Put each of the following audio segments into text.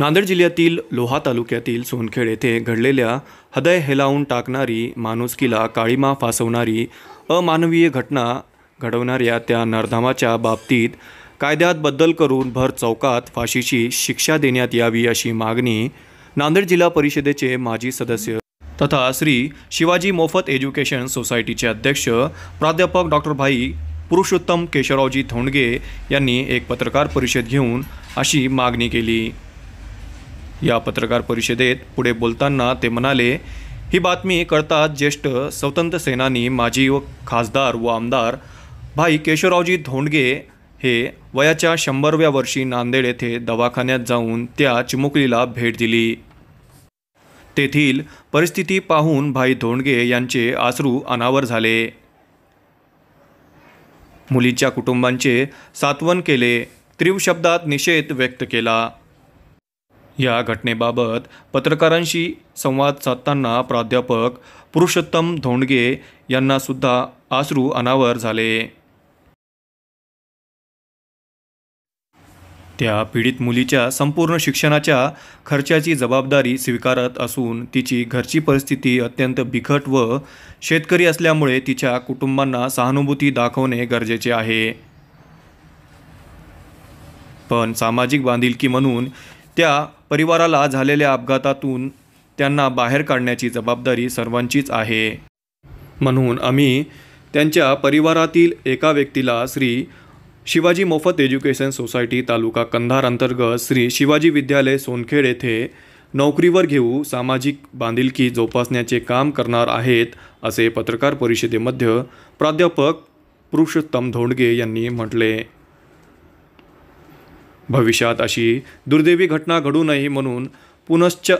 नांदेड जिल्ह्यातील लोहा तालुक्यातील सोनखेड येथे घडलेल्या हृदय हेलावून टाकणारी माणुसकीला काळीमा फासवणारी अमानवीय घटना घडवणाऱ्या त्या नरधामाच्या बाबतीत कायद्यात बदल करून भर चौकात फाशीची शिक्षा देण्यात यावी अशी मागणी नांदेड जिल्हा परिषदेचे माजी सदस्य तथा श्री शिवाजी मोफत एज्युकेशन सोसायटीचे अध्यक्ष प्राध्यापक डॉक्टर भाई पुरुषोत्तम केशरावजी थोंडगे यांनी एक पत्रकार परिषद घेऊन अशी मागणी केली या पत्रकार परिषदेत पुढे बोलताना ते म्हणाले ही बातमी कळताच ज्येष्ठ स्वतंत्र सेनानी माजी व खासदार व आमदार भाई केशवरावजी धोंडगे हे वयाच्या शंभरव्या वर्षी नांदेड येथे दवाखान्यात जाऊन त्या चिमुकलीला भेट दिली तेथील परिस्थिती पाहून भाई धोंडगे यांचे आसरू अनावर झाले मुलीच्या कुटुंबांचे सातवन केले तीव्र शब्दात निषेध व्यक्त केला या घटनेबाबत पत्रकारांशी संवाद साधताना प्राध्यापक पुरुषोत्तम धोंडगे सुद्धा आश्रू अनावर झाले त्या पीडित मुलीच्या संपूर्ण शिक्षणाच्या खर्चाची जबाबदारी स्वीकारत असून तिची घरची परिस्थिती अत्यंत बिकट व शेतकरी असल्यामुळे तिच्या कुटुंबांना सहानुभूती दाखवणे गरजेचे आहे पण सामाजिक बांधिलकी म्हणून त्या परिवाराला झालेल्या अपघातातून त्यांना बाहेर काढण्याची जबाबदारी सर्वांचीच आहे म्हणून आम्ही त्यांच्या परिवारातील एका व्यक्तीला श्री शिवाजी मोफत एज्युकेशन सोसायटी तालुका कंधार अंतर्गत श्री शिवाजी विद्यालय सोनखेड येथे नोकरीवर घेऊ सामाजिक बांधिलकी जोपासण्याचे काम करणार आहेत असे पत्रकार परिषदेमध्ये प्राध्यापक पुरुषोत्तम धोंडगे यांनी म्हटले भविष्यात अशी दुर्दैवी घटना घडू नये म्हणून पुनश्च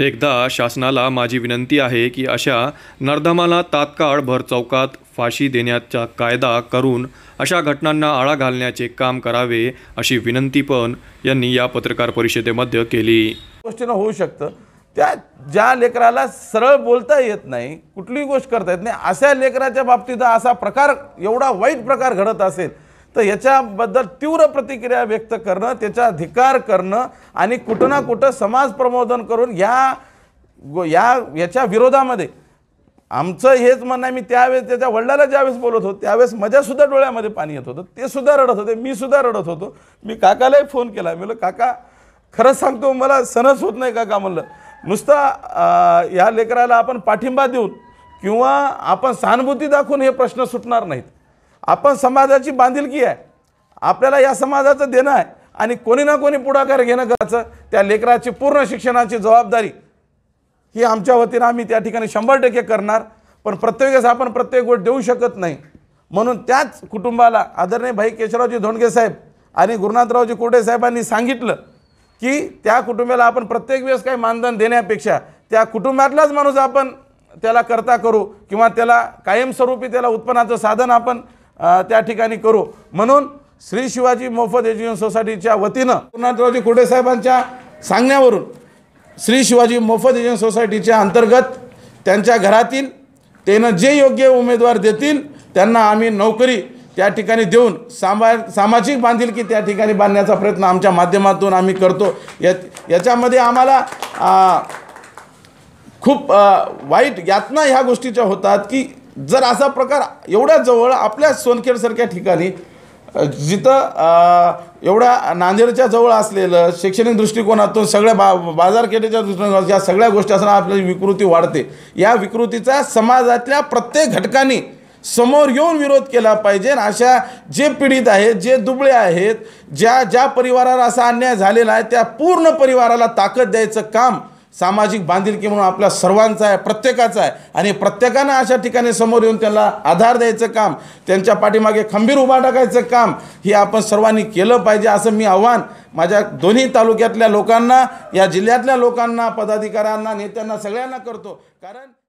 एकदा शासनाला माझी विनंती आहे की अशा नर्दमाला तात्काळ भरचौकात फाशी देण्याचा कायदा करून अशा घटनांना आळा घालण्याचे काम करावे अशी विनंती पण यांनी या पत्रकार परिषदेमध्ये केली गोष्टीनं होऊ शकतं त्या ज्या लेकराला सरळ बोलता येत नाही कुठलीही गोष्ट करता येत नाही अशा लेकराच्या बाबतीत असा प्रकार एवढा वाईट प्रकार घडत असेल तर याच्याबद्दल तीव्र प्रतिक्रिया व्यक्त करणं त्याचा अधिकार करणं आणि कुठं ना कुठं समाज प्रबोधन करून या या याच्या विरोधामध्ये आमचं हेच म्हणणं आहे मी त्यावेळेस त्याच्या वडिलाला ज्यावेळेस बोलत होतो त्यावेळेस माझ्यासुद्धा डोळ्यामध्ये पाणी येत होतं ते सुद्धा रडत होते मी सुद्धा रडत होतो मी काकालाही फोन केला मी काका खरंच सांगतो मला सणच होत नाही काका म्हणलं नुसता या लेकराला आपण पाठिंबा देऊन किंवा आपण सहानुभूती दाखवून हे प्रश्न सुटणार नाहीत आपण समाजाची बांधिलकी आहे आपल्याला या समाजाचं देणं आहे आणि कोणी ना कोणी पुढाकार घेणं गरजेचं त्या लेकराची पूर्ण शिक्षणाची जबाबदारी ही आमच्या वतीनं आम्ही त्या ठिकाणी शंभर टक्के करणार पण प्रत्येकच आपण प्रत्येक गोष्ट देऊ शकत नाही म्हणून त्याच कुटुंबाला आदरणीय भाई केशवरावजी धोंडगे साहेब आणि गुरुनाथरावजी कोटे साहेबांनी सांगितलं की त्या कुटुंबाला आपण प्रत्येक वेळेस काही मानधन देण्यापेक्षा त्या कुटुंबातलाच माणूस आपण त्याला करता करू किंवा त्याला कायमस्वरूपी त्याला उत्पन्नाचं साधन आपण त्या ठिकाणी करू म्हणून श्री शिवाजी मोफत एज्युकेशन सोसायटीच्या वतीनं पूर्णांतरावजी कुडे साहेबांच्या सांगण्यावरून श्री शिवाजी मोफत एज्युकेशन सोसायटीच्या अंतर्गत त्यांच्या घरातील त्यानं जे योग्य उमेदवार देतील त्यांना आम्ही नोकरी त्या ठिकाणी देऊन सामा सामाजिक बांधिलकी त्या ठिकाणी बांधण्याचा प्रयत्न आमच्या माध्यमातून आम्ही करतो या याच्यामध्ये आम्हाला खूप वाईट यातना ह्या गोष्टीच्या होतात की जर असा प्रकार एवढ्या जवळ आपल्या सोनखेडसारख्या ठिकाणी जिथं एवढ्या नांदेडच्या जवळ असलेलं शैक्षणिक दृष्टिकोनातून सगळ्या बा बाजारपेठेच्या दृष्टिकोनातून या सगळ्या गोष्टी असताना आपल्याला विकृती वाढते या विकृतीचा समाजातल्या प्रत्येक घटकाने समोर येऊन विरोध केला पाहिजे अशा जे पीडित आहेत जे दुबळे आहेत ज्या ज्या परिवाराला असा अन्याय झालेला आहे त्या पूर्ण परिवाराला ताकद द्यायचं काम सामाजिक बांधिलकी म्हणून आपल्या सर्वांचा आहे प्रत्येकाचा आहे आणि प्रत्येकानं अशा ठिकाणी समोर येऊन त्यांना आधार द्यायचं काम त्यांच्या पाठीमागे खंबीर उभा टाकायचं काम हे आपण सर्वांनी केलं पाहिजे असं मी आव्हान माझ्या दोन्ही तालुक्यातल्या लोकांना या जिल्ह्यातल्या लोकांना पदाधिकाऱ्यांना नेत्यांना सगळ्यांना करतो कारण